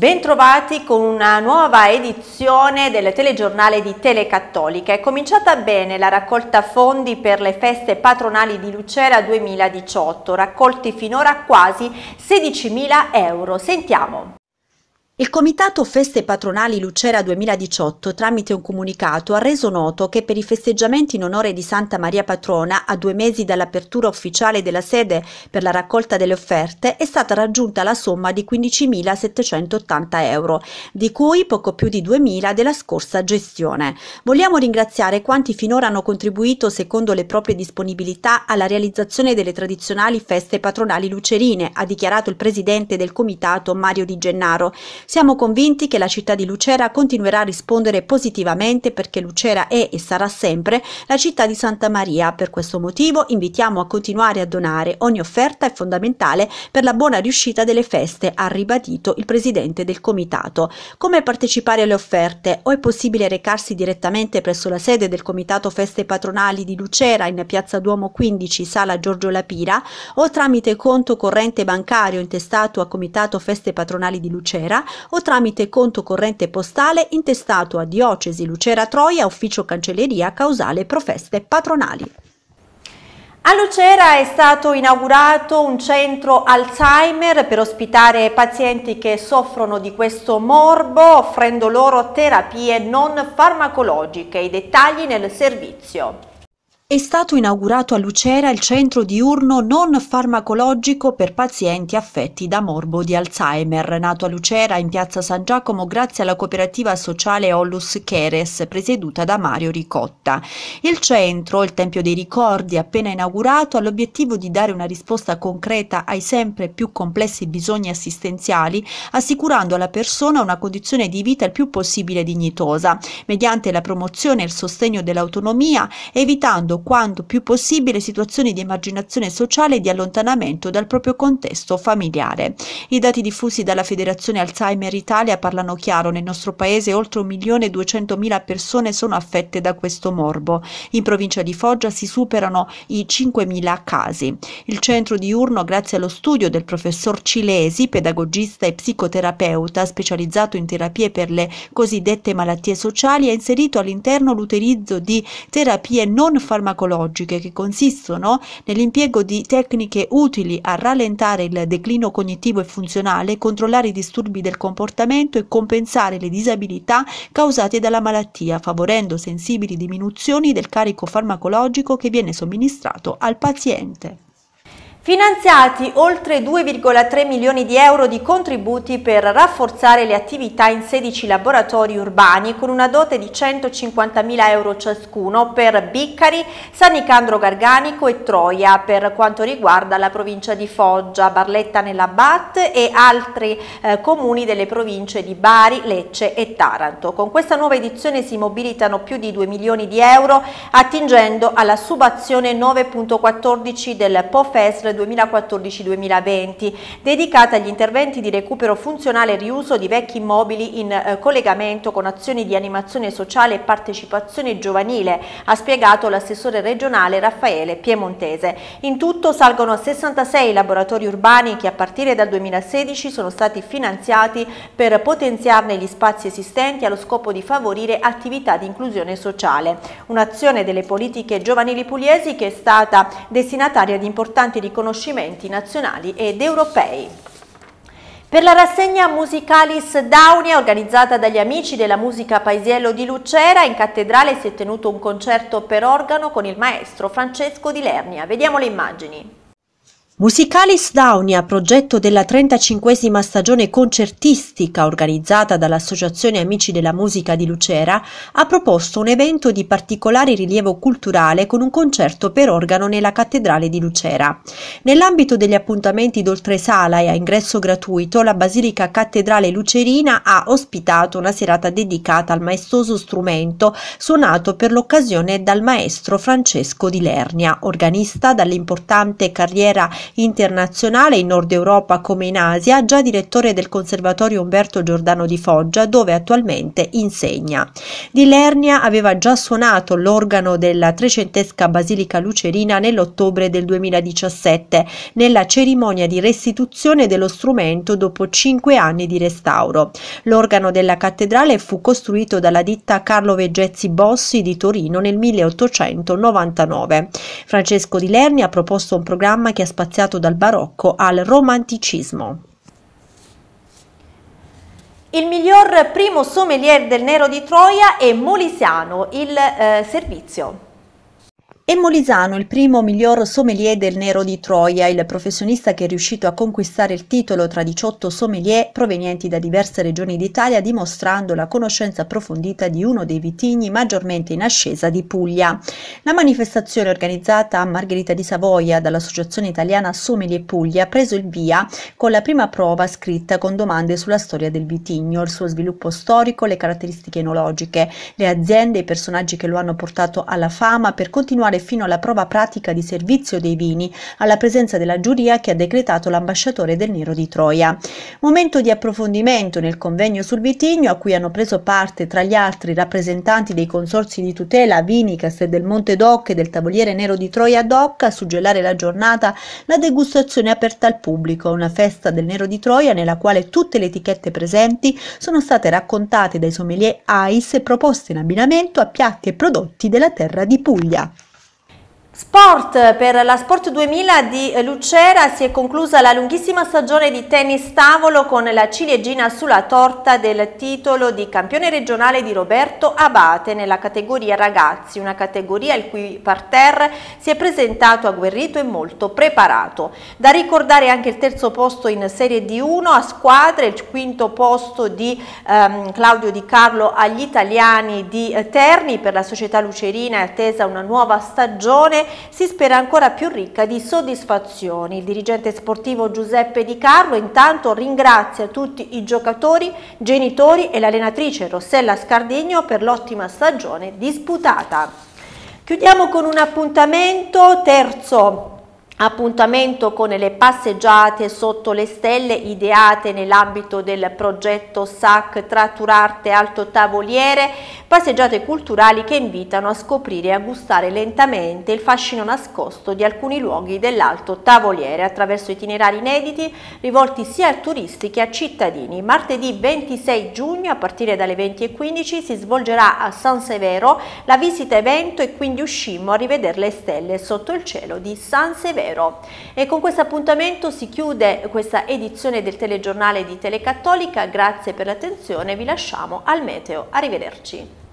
Bentrovati con una nuova edizione del telegiornale di Telecattolica. È cominciata bene la raccolta fondi per le feste patronali di Lucera 2018, raccolti finora quasi 16.000 euro. Sentiamo. Il Comitato Feste Patronali Lucera 2018, tramite un comunicato, ha reso noto che per i festeggiamenti in onore di Santa Maria Patrona, a due mesi dall'apertura ufficiale della sede per la raccolta delle offerte, è stata raggiunta la somma di 15.780 euro, di cui poco più di 2.000 della scorsa gestione. Vogliamo ringraziare quanti finora hanno contribuito, secondo le proprie disponibilità, alla realizzazione delle tradizionali feste patronali lucerine, ha dichiarato il presidente del Comitato Mario Di Gennaro siamo convinti che la città di Lucera continuerà a rispondere positivamente perché Lucera è e sarà sempre la città di Santa Maria. Per questo motivo invitiamo a continuare a donare. Ogni offerta è fondamentale per la buona riuscita delle feste, ha ribadito il presidente del comitato. Come partecipare alle offerte? O è possibile recarsi direttamente presso la sede del comitato Feste Patronali di Lucera in Piazza Duomo 15, Sala Giorgio Lapira, o tramite conto corrente bancario intestato a comitato Feste Patronali di Lucera o tramite conto corrente postale intestato a Diocesi Lucera Troia, ufficio cancelleria causale profeste patronali. A Lucera è stato inaugurato un centro Alzheimer per ospitare pazienti che soffrono di questo morbo offrendo loro terapie non farmacologiche. I dettagli nel servizio è stato inaugurato a Lucera il centro diurno non farmacologico per pazienti affetti da morbo di Alzheimer, nato a Lucera in piazza San Giacomo grazie alla cooperativa sociale Ollus Cheres, presieduta da Mario Ricotta. Il centro, il Tempio dei Ricordi, appena inaugurato, ha l'obiettivo di dare una risposta concreta ai sempre più complessi bisogni assistenziali, assicurando alla persona una condizione di vita il più possibile dignitosa, mediante la promozione e il sostegno dell'autonomia, evitando quanto più possibile situazioni di emarginazione sociale e di allontanamento dal proprio contesto familiare. I dati diffusi dalla Federazione Alzheimer Italia parlano chiaro, nel nostro paese oltre 1.200.000 persone sono affette da questo morbo. In provincia di Foggia si superano i 5.000 casi. Il centro diurno, grazie allo studio del professor Cilesi, pedagogista e psicoterapeuta specializzato in terapie per le cosiddette malattie sociali, ha inserito all'interno l'utilizzo di terapie non farmacologiche farmacologiche che consistono nell'impiego di tecniche utili a rallentare il declino cognitivo e funzionale, controllare i disturbi del comportamento e compensare le disabilità causate dalla malattia, favorendo sensibili diminuzioni del carico farmacologico che viene somministrato al paziente. Finanziati oltre 2,3 milioni di euro di contributi per rafforzare le attività in 16 laboratori urbani con una dote di 150 mila euro ciascuno per Biccari, San Nicandro Garganico e Troia per quanto riguarda la provincia di Foggia, Barletta nella BAT e altri eh, comuni delle province di Bari, Lecce e Taranto. Con questa nuova edizione si mobilitano più di 2 milioni di euro attingendo alla subazione 9.14 del POFESL 2014-2020, dedicata agli interventi di recupero funzionale e riuso di vecchi immobili in eh, collegamento con azioni di animazione sociale e partecipazione giovanile, ha spiegato l'assessore regionale Raffaele Piemontese. In tutto salgono a 66 laboratori urbani che a partire dal 2016 sono stati finanziati per potenziarne gli spazi esistenti allo scopo di favorire attività di inclusione sociale. Un'azione delle politiche giovanili pugliesi che è stata destinataria di importanti riconoscimenti riconoscimenti nazionali ed europei. Per la rassegna Musicalis Downia, organizzata dagli amici della musica Paisiello di Lucera, in cattedrale si è tenuto un concerto per organo con il maestro Francesco di Lernia. Vediamo le immagini. Musicalis Daunia, progetto della 35 stagione concertistica organizzata dall'Associazione Amici della Musica di Lucera, ha proposto un evento di particolare rilievo culturale con un concerto per organo nella Cattedrale di Lucera. Nell'ambito degli appuntamenti d'oltresala e a ingresso gratuito, la Basilica Cattedrale Lucerina ha ospitato una serata dedicata al maestoso strumento suonato per l'occasione dal maestro Francesco di Lernia, organista dall'importante carriera Internazionale in Nord Europa come in Asia, già direttore del Conservatorio Umberto Giordano di Foggia, dove attualmente insegna. Di Lernia aveva già suonato l'organo della trecentesca Basilica Lucerina nell'ottobre del 2017, nella cerimonia di restituzione dello strumento dopo cinque anni di restauro. L'organo della cattedrale fu costruito dalla ditta Carlo Veggezzi Bossi di Torino nel 1899. Francesco Di Lernia ha proposto un programma che ha spaziato spaziato dal barocco al romanticismo. Il miglior primo sommelier del Nero di Troia è Molisiano, il eh, servizio. È Molisano il primo miglior sommelier del Nero di Troia, il professionista che è riuscito a conquistare il titolo tra 18 sommelier provenienti da diverse regioni d'Italia, dimostrando la conoscenza approfondita di uno dei vitigni maggiormente in ascesa di Puglia. La manifestazione organizzata a Margherita di Savoia dall'Associazione Italiana Sommelier Puglia ha preso il via con la prima prova scritta con domande sulla storia del vitigno, il suo sviluppo storico, le caratteristiche enologiche, le aziende, e i personaggi che lo hanno portato alla fama per continuare fino alla prova pratica di servizio dei vini, alla presenza della giuria che ha decretato l'ambasciatore del Nero di Troia. Momento di approfondimento nel convegno sul vitigno a cui hanno preso parte tra gli altri rappresentanti dei consorzi di tutela Vinicas e del Monte Doc e del Tavoliere Nero di Troia Doc a suggellare la giornata la degustazione aperta al pubblico, una festa del Nero di Troia nella quale tutte le etichette presenti sono state raccontate dai sommelier AIS e proposte in abbinamento a piatti e prodotti della terra di Puglia. Sport, per la Sport 2000 di Lucera si è conclusa la lunghissima stagione di tennis tavolo con la ciliegina sulla torta del titolo di campione regionale di Roberto Abate nella categoria ragazzi, una categoria il cui parterre si è presentato agguerrito e molto preparato. Da ricordare anche il terzo posto in Serie D1 a squadre, il quinto posto di ehm, Claudio Di Carlo agli italiani di eh, Terni per la società lucerina è attesa una nuova stagione si spera ancora più ricca di soddisfazioni. Il dirigente sportivo Giuseppe Di Carlo intanto ringrazia tutti i giocatori, genitori e l'allenatrice Rossella Scardegno per l'ottima stagione disputata. Chiudiamo con un appuntamento terzo appuntamento con le passeggiate sotto le stelle ideate nell'ambito del progetto SAC Tratturarte Alto Tavoliere, passeggiate culturali che invitano a scoprire e a gustare lentamente il fascino nascosto di alcuni luoghi dell'Alto Tavoliere attraverso itinerari inediti rivolti sia a turisti che a cittadini. Martedì 26 giugno a partire dalle 20.15 si svolgerà a San Severo la visita evento e quindi uscimmo a rivedere le stelle sotto il cielo di San Severo Nero. E con questo appuntamento si chiude questa edizione del telegiornale di Telecattolica, grazie per l'attenzione, vi lasciamo al meteo, arrivederci.